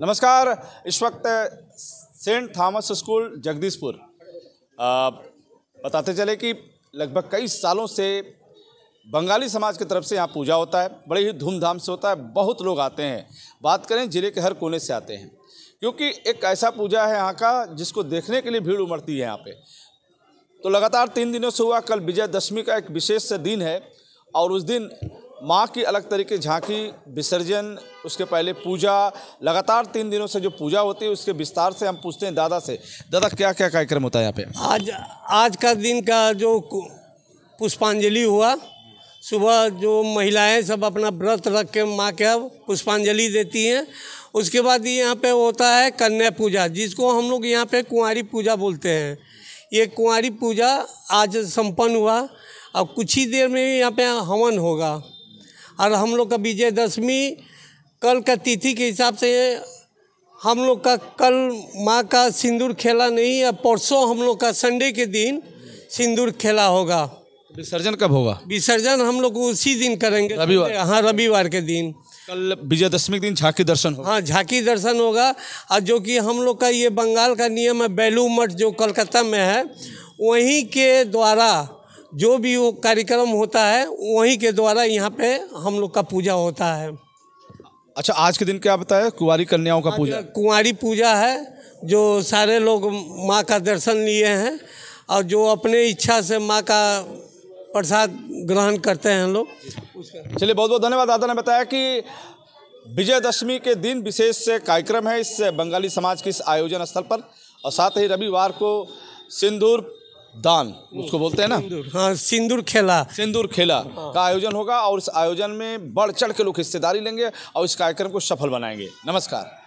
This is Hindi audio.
नमस्कार इस वक्त सेंट थॉमस स्कूल जगदीशपुर बताते चले कि लगभग कई सालों से बंगाली समाज की तरफ से यहाँ पूजा होता है बड़े ही धूमधाम से होता है बहुत लोग आते हैं बात करें ज़िले के हर कोने से आते हैं क्योंकि एक ऐसा पूजा है यहाँ का जिसको देखने के लिए भीड़ उमड़ती है यहाँ पे तो लगातार तीन दिनों से हुआ कल विजयदशमी का एक विशेष दिन है और उस दिन माँ की अलग तरीके झांकी विसर्जन उसके पहले पूजा लगातार तीन दिनों से जो पूजा होती है उसके विस्तार से हम पूछते हैं दादा से दादा क्या क्या कार्यक्रम होता है यहाँ पे आज आज का दिन का जो पुष्पांजलि हुआ सुबह जो महिलाएं सब अपना व्रत रख के माँ के पुष्पांजलि देती हैं उसके बाद यहाँ पे होता है कन्या पूजा जिसको हम लोग यहाँ पे कुंवारी पूजा बोलते हैं ये कुंवारी पूजा आज संपन्न हुआ अब कुछ ही देर में यहाँ पे हवन होगा और हम लोग का विजयदशमी कल का तिथि के हिसाब से हम लोग का कल माँ का सिंदूर खेला नहीं है परसों हम लोग का संडे के दिन सिंदूर खेला होगा विसर्जन कब होगा विसर्जन हम लोग उसी दिन करेंगे रविवार हाँ रविवार के दिन कल विजयदशमी के दिन झांकी दर्शन होगा हाँ झांकी दर्शन होगा और जो कि हम लोग का ये बंगाल का नियम है बैलू मठ जो कलकत्ता में है वहीं के द्वारा जो भी वो कार्यक्रम होता है वहीं के द्वारा यहाँ पे हम लोग का पूजा होता है अच्छा आज के दिन क्या बताया कुंवारी कन्याओं का पूजा कुंवारी पूजा है जो सारे लोग माँ का दर्शन लिए हैं और जो अपने इच्छा से माँ का प्रसाद ग्रहण करते हैं लोग चलिए बहुत बहुत धन्यवाद दादा ने बताया कि विजयदशमी के दिन विशेष कार्यक्रम है इस बंगाली समाज के इस आयोजन स्थल पर और साथ ही रविवार को सिंदूर दान उसको बोलते हैं ना हाँ सिंदूर खेला सिंदूर खेला हाँ। का आयोजन होगा और इस आयोजन में बढ़ चढ़ के लोग हिस्सेदारी लेंगे और इस कार्यक्रम को सफल बनाएंगे नमस्कार